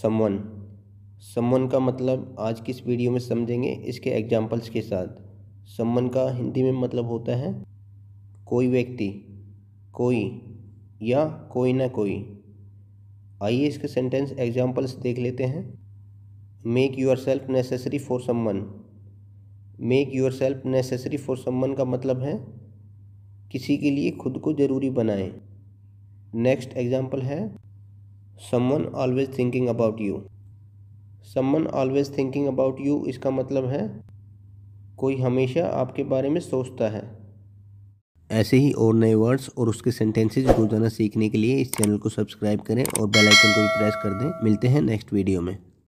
someone someone का मतलब आज की इस वीडियो में समझेंगे इसके एग्जाम्पल्स के साथ समवन का हिंदी में मतलब होता है कोई व्यक्ति कोई या कोई ना कोई आइए इसके सेंटेंस एग्जाम्पल्स देख लेते हैं make yourself necessary for someone make yourself necessary for someone का मतलब है किसी के लिए खुद को ज़रूरी बनाएं नेक्स्ट एग्जाम्पल है someone always thinking about you someone always thinking about you इसका मतलब है कोई हमेशा आपके बारे में सोचता है ऐसे ही और नए वर्ड्स और उसके सेंटेंसेज रोजाना सीखने के लिए इस चैनल को सब्सक्राइब करें और बेल आइकन को भी प्रेस कर दें मिलते हैं नेक्स्ट वीडियो में